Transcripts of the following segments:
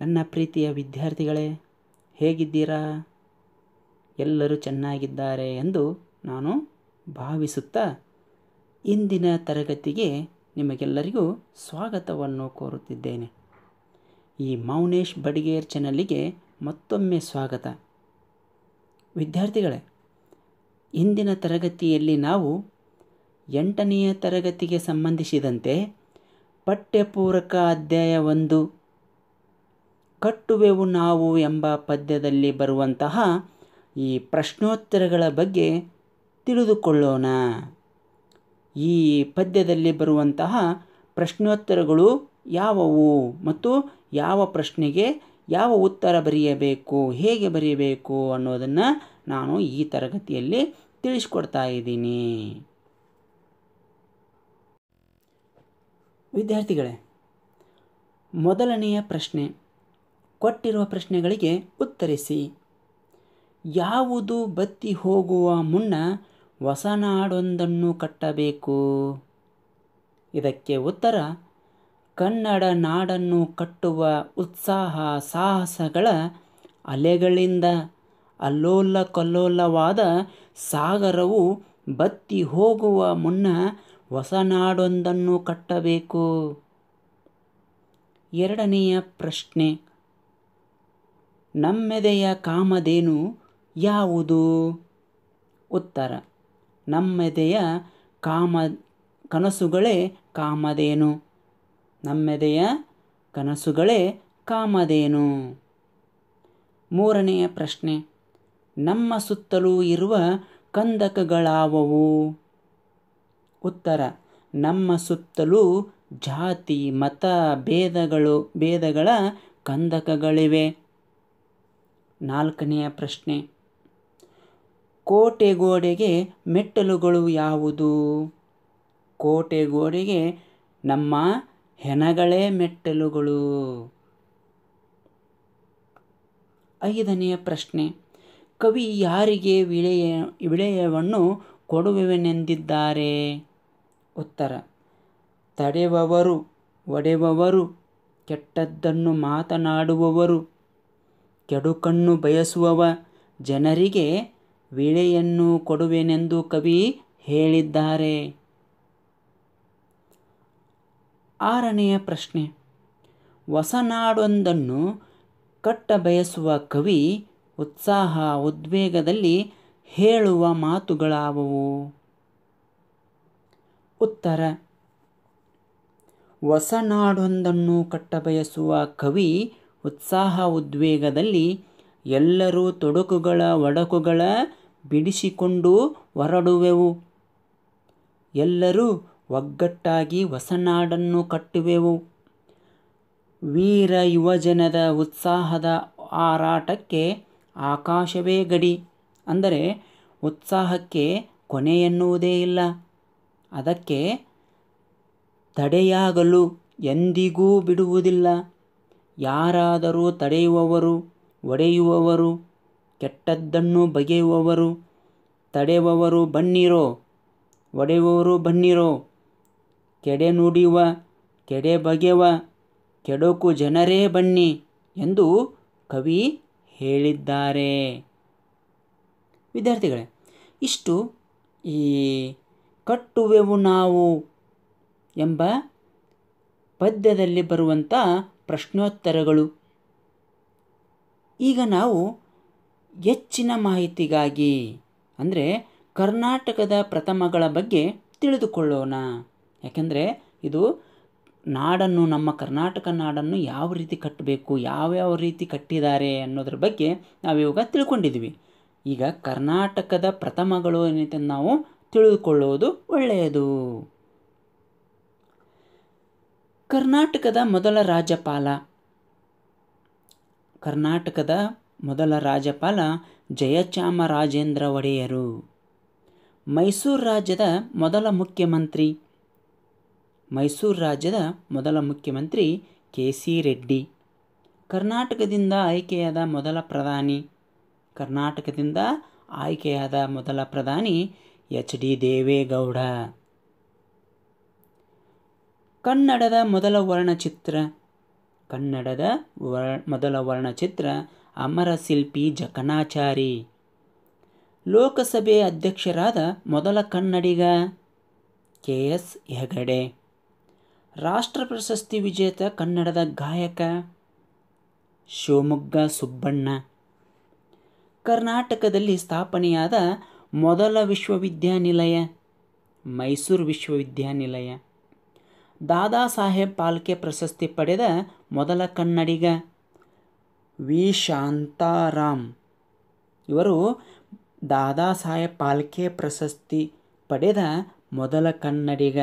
ನನ್ನ ಪ್ರೀತಿಯ ವಿದ್ಯಾರ್ಥಿಗಳೇ ಹೇಗಿದ್ದೀರಾ ಎಲ್ಲರೂ ಚೆನ್ನಾಗಿದ್ದಾರೆ ಎಂದು ನಾನು ಭಾವಿಸುತ್ತಾ ಇಂದಿನ ತರಗತಿಗೆ ನಿಮಗೆಲ್ಲರಿಗೂ ಸ್ವಾಗತವನ್ನು ಕೋರುತ್ತಿದ್ದೇನೆ ಈ ಮೌನೇಶ್ ಬಡಿಗೇರ್ ಚಾನಲ್ಗೆ ಮತ್ತೊಮ್ಮೆ ಸ್ವಾಗತ ವಿದ್ಯಾರ್ಥಿಗಳೇ ಇಂದಿನ ತರಗತಿಯಲ್ಲಿ ನಾವು ಎಂಟನೆಯ ತರಗತಿಗೆ ಸಂಬಂಧಿಸಿದಂತೆ ಪಠ್ಯಪೂರಕ ಅಧ್ಯಾಯ ಒಂದು ಕಟ್ಟುವೆವು ನಾವು ಎಂಬ ಪದ್ಯದಲ್ಲಿ ಬರುವಂತಹ ಈ ಪ್ರಶ್ನೋತ್ತರಗಳ ಬಗ್ಗೆ ತಿಳಿದುಕೊಳ್ಳೋಣ ಈ ಪದ್ಯದಲ್ಲಿ ಬರುವಂತಹ ಪ್ರಶ್ನೋತ್ತರಗಳು ಯಾವುವು ಮತ್ತು ಯಾವ ಪ್ರಶ್ನೆಗೆ ಯಾವ ಉತ್ತರ ಬರೆಯಬೇಕು ಹೇಗೆ ಬರೆಯಬೇಕು ಅನ್ನೋದನ್ನು ನಾನು ಈ ತರಗತಿಯಲ್ಲಿ ತಿಳಿಸ್ಕೊಡ್ತಾ ಇದ್ದೀನಿ ವಿದ್ಯಾರ್ಥಿಗಳೇ ಮೊದಲನೆಯ ಪ್ರಶ್ನೆ ಕೊಟ್ಟಿರುವ ಪ್ರಶ್ನೆಗಳಿಗೆ ಉತ್ತರಿಸಿ ಯಾವುದು ಬತ್ತಿ ಹೋಗುವ ಮುನ್ನ ಹೊಸನಾಡೊಂದನ್ನು ಕಟ್ಟಬೇಕು ಇದಕ್ಕೆ ಉತ್ತರ ಕನ್ನಡ ನಾಡನ್ನು ಕಟ್ಟುವ ಉತ್ಸಾಹ ಸಾಹಸಗಳ ಅಲೆಗಳಿಂದ ಅಲ್ಲೋಲ್ಲ ಕಲ್ಲೋಲವಾದ ಸಾಗರವು ಬತ್ತಿ ಹೋಗುವ ಮುನ್ನ ಹೊಸನಾಡೊಂದನ್ನು ಕಟ್ಟಬೇಕು ಎರಡನೆಯ ಪ್ರಶ್ನೆ ನಮ್ಮೆದೆಯ ಕಾಮದೇನು ಯಾವುದು ಉತ್ತರ ನಮ್ಮೆದೆಯ ಕಾಮ ಕನಸುಗಳೇ ಕಾಮಧೇನು ನಮ್ಮೆದೆಯ ಕನಸುಗಳೇ ಕಾಮಧೇನು ಮೂರನೆಯ ಪ್ರಶ್ನೆ ನಮ್ಮ ಸುತ್ತಲೂ ಇರುವ ಕಂದಕಗಳಾವವು ಉತ್ತರ ನಮ್ಮ ಸುತ್ತಲೂ ಜಾತಿ ಮತ ಭೇದಗಳು ಭೇದಗಳ ಕಂದಕಗಳಿವೆ ನಾಲ್ಕನೆಯ ಪ್ರಶ್ನೆ ಕೋಟೆಗೋಡೆಗೆ ಮೆಟ್ಟಲುಗಳು ಯಾವುದು ಕೋಟೆಗೋಡೆಗೆ ನಮ್ಮ ಹೆಣಗಳೇ ಮೆಟ್ಟಲುಗಳು ಐದನೆಯ ಪ್ರಶ್ನೆ ಕವಿ ಯಾರಿಗೆ ವಿಳೆಯ ವಿಳೆಯವನ್ನು ಕೊಡುವೆನೆಂದಿದ್ದಾರೆ ಉತ್ತರ ತಡೆವವರು ಒಡೆವವರು ಕೆಟ್ಟದ್ದನ್ನು ಮಾತನಾಡುವವರು ಕೆಡುಕಣ್ಣು ಬಯಸುವವ ಜನರಿಗೆ ವಿಳೆಯನ್ನು ಕೊಡುವೆನೆಂದು ಕವಿ ಹೇಳಿದ್ದಾರೆ ಆರನೆಯ ಪ್ರಶ್ನೆ ಹೊಸನಾಡೊಂದನ್ನು ಕಟ್ಟ ಬಯಸುವ ಕವಿ ಉತ್ಸಾಹ ಉದ್ವೇಗದಲ್ಲಿ ಹೇಳುವ ಮಾತುಗಳಾವುವು ಉತ್ತರ ಹೊಸನಾಡೊಂದನ್ನು ಕಟ್ಟ ಕವಿ ಉತ್ಸಾಹ ಉದ್ವೇಗದಲ್ಲಿ ಎಲ್ಲರೂ ತೊಡಕುಗಳ ಒಡಕುಗಳ ಬಿಡಿಸಿಕೊಂಡು ಹೊರಡುವೆವು ಎಲ್ಲರೂ ಒಗ್ಗಟ್ಟಾಗಿ ಹೊಸನಾಡನ್ನು ಕಟ್ಟುವೆವು ವೀರ ಯುವಜನದ ಉತ್ಸಾಹದ ಆರಾಟಕ್ಕೆ ಆಕಾಶವೇ ಗಡಿ ಅಂದರೆ ಉತ್ಸಾಹಕ್ಕೆ ಕೊನೆ ಎನ್ನುವುದೇ ಇಲ್ಲ ಅದಕ್ಕೆ ತಡೆಯಾಗಲು ಎಂದಿಗೂ ಬಿಡುವುದಿಲ್ಲ ಯಾರಾದರೂ ತಡೆಯುವವರು ಒಡೆಯುವವರು ಕೆಟ್ಟದ್ದನ್ನು ಬಗೆಯುವವರು ತಡೆಯುವವರು ಬನ್ನಿರೋ ಒಡೆಯುವವರು ಬನ್ನಿರೋ ಕೆಡೆ ಬಗೆವ ಕೆಡಕು ಜನರೇ ಬನ್ನಿ ಎಂದು ಕವಿ ಹೇಳಿದ್ದಾರೆ ವಿದ್ಯಾರ್ಥಿಗಳೇ ಇಷ್ಟು ಈ ಕಟ್ಟುವೆವು ನಾವು ಎಂಬ ಪದ್ಯದಲ್ಲಿ ಬರುವಂಥ ಪ್ರಶ್ನೋತ್ತರಗಳು ಈಗ ನಾವು ಹೆಚ್ಚಿನ ಮಾಹಿತಿಗಾಗಿ ಅಂದರೆ ಕರ್ನಾಟಕದ ಪ್ರಥಮಗಳ ಬಗ್ಗೆ ತಿಳಿದುಕೊಳ್ಳೋಣ ಯಾಕೆಂದರೆ ಇದು ನಾಡನ್ನು ನಮ್ಮ ಕರ್ನಾಟಕ ನಾಡನ್ನು ಯಾವ ರೀತಿ ಕಟ್ಟಬೇಕು ಯಾವ್ಯಾವ ರೀತಿ ಕಟ್ಟಿದ್ದಾರೆ ಅನ್ನೋದ್ರ ಬಗ್ಗೆ ನಾವಿವಾಗ ತಿಳ್ಕೊಂಡಿದ್ವಿ ಈಗ ಕರ್ನಾಟಕದ ಪ್ರಥಮಗಳು ಏನಂತ ನಾವು ತಿಳಿದುಕೊಳ್ಳೋದು ಒಳ್ಳೆಯದು ಕರ್ನಾಟಕದ ಮೊದಲ ರಾಜ್ಯಪಾಲ ಕರ್ನಾಟಕದ ಮೊದಲ ರಾಜ್ಯಪಾಲ ಜಯಚಾಮರಾಜೇಂದ್ರ ಒಡೆಯರು ಮೈಸೂರು ರಾಜ್ಯದ ಮೊದಲ ಮುಖ್ಯಮಂತ್ರಿ ಮೈಸೂರು ರಾಜ್ಯದ ಮೊದಲ ಮುಖ್ಯಮಂತ್ರಿ ಕೆ ಸಿ ರೆಡ್ಡಿ ಕರ್ನಾಟಕದಿಂದ ಆಯ್ಕೆಯಾದ ಮೊದಲ ಪ್ರಧಾನಿ ಕರ್ನಾಟಕದಿಂದ ಆಯ್ಕೆಯಾದ ಮೊದಲ ಪ್ರಧಾನಿ ಎಚ್ ಡಿ ದೇವೇಗೌಡ ಕನ್ನಡದ ಮೊದಲ ವರ್ಣಚಿತ್ರ ಕನ್ನಡದ ವರ್ ಮೊದಲ ವರ್ಣಚಿತ್ರ ಶಿಲ್ಪಿ ಜಕಣಾಚಾರಿ ಲೋಕಸಭೆ ಅಧ್ಯಕ್ಷರಾದ ಮೊದಲ ಕನ್ನಡಿಗ ಕೆ ಎಸ್ ಹೆಗಡೆ ರಾಷ್ಟ್ರ ಪ್ರಶಸ್ತಿ ವಿಜೇತ ಕನ್ನಡದ ಗಾಯಕ ಶಿವಮೊಗ್ಗ ಸುಬ್ಬಣ್ಣ ಕರ್ನಾಟಕದಲ್ಲಿ ಸ್ಥಾಪನೆಯಾದ ಮೊದಲ ವಿಶ್ವವಿದ್ಯಾನಿಲಯ ಮೈಸೂರು ವಿಶ್ವವಿದ್ಯಾನಿಲಯ ದಾದಾ ಸಾಹೇಬ್ ಪಾಲ್ಕೆ ಪ್ರಶಸ್ತಿ ಪಡೆದ ಮೊದಲ ಕನ್ನಡಿಗ ವಿ ಶಾಂತಾರಾಮ್ ಇವರು ದಾದಾ ಸಾಹೇಬ್ ಪಾಲ್ಕೆ ಪ್ರಶಸ್ತಿ ಪಡೆದ ಮೊದಲ ಕನ್ನಡಿಗ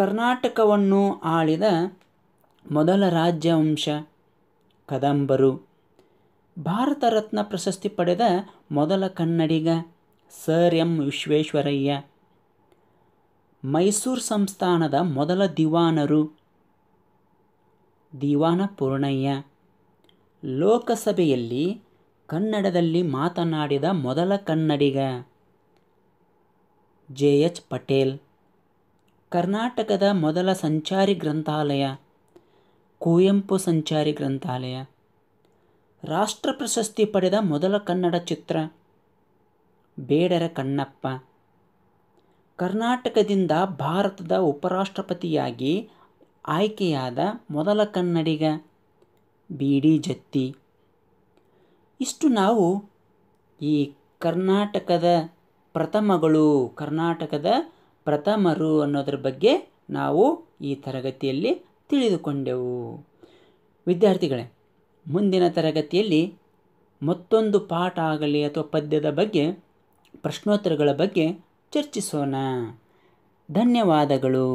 ಕರ್ನಾಟಕವನ್ನು ಆಳಿದ ಮೊದಲ ರಾಜ್ಯವಂಶ ಕದಂಬರು ಭಾರತ ರತ್ನ ಪ್ರಶಸ್ತಿ ಪಡೆದ ಮೊದಲ ಕನ್ನಡಿಗ ಸರ್ ಎಂ ವಿಶ್ವೇಶ್ವರಯ್ಯ ಮೈಸೂರು ಸಂಸ್ಥಾನದ ಮೊದಲ ದಿವಾನರು ದಿವಾನ ಪೂರ್ಣಯ್ಯ ಲೋಕಸಭೆಯಲ್ಲಿ ಕನ್ನಡದಲ್ಲಿ ಮಾತನಾಡಿದ ಮೊದಲ ಕನ್ನಡಿಗ ಜೆ ಎಚ್ ಪಟೇಲ್ ಕರ್ನಾಟಕದ ಮೊದಲ ಸಂಚಾರಿ ಗ್ರಂಥಾಲಯ ಕುವೆಂಪು ಸಂಚಾರಿ ಗ್ರಂಥಾಲಯ ರಾಷ್ಟ್ರ ಪ್ರಶಸ್ತಿ ಪಡೆದ ಮೊದಲ ಕನ್ನಡ ಚಿತ್ರ ಬೇಡರ ಕಣ್ಣಪ್ಪ ಕರ್ನಾಟಕದಿಂದ ಭಾರತದ ಉಪರಾಷ್ಟ್ರಪತಿಯಾಗಿ ಆಯ್ಕೆಯಾದ ಮೊದಲ ಕನ್ನಡಿಗ ಬಿ ಡಿ ಜತ್ತಿ ಇಷ್ಟು ನಾವು ಈ ಕರ್ನಾಟಕದ ಪ್ರಥಮಗಳು ಕರ್ನಾಟಕದ ಪ್ರಥಮರು ಅನ್ನೋದ್ರ ಬಗ್ಗೆ ನಾವು ಈ ತರಗತಿಯಲ್ಲಿ ತಿಳಿದುಕೊಂಡೆವು ವಿದ್ಯಾರ್ಥಿಗಳೇ ಮುಂದಿನ ತರಗತಿಯಲ್ಲಿ ಮತ್ತೊಂದು ಪಾಠ ಆಗಲಿ ಅಥವಾ ಪದ್ಯದ ಬಗ್ಗೆ ಪ್ರಶ್ನೋತ್ತರಗಳ ಬಗ್ಗೆ ಚರ್ಚಿಸೋಣ ಧನ್ಯವಾದಗಳು